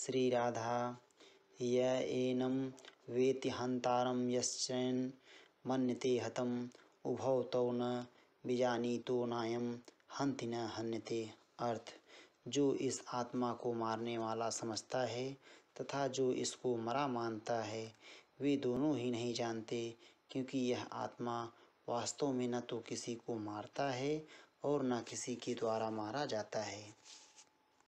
श्री राधा य एनम वेति हन्तारं यश्चैन् मन्यते हतम उभौ तौ न तो नायम हंति न हन्यते अर्थ जो इस आत्मा को मारने वाला समझता है तथा जो इसको मरा मानता है वे दोनों ही नहीं जानते क्योंकि यह आत्मा वास्तव में न तो किसी को मारता है और न किसी के द्वारा मारा जाता है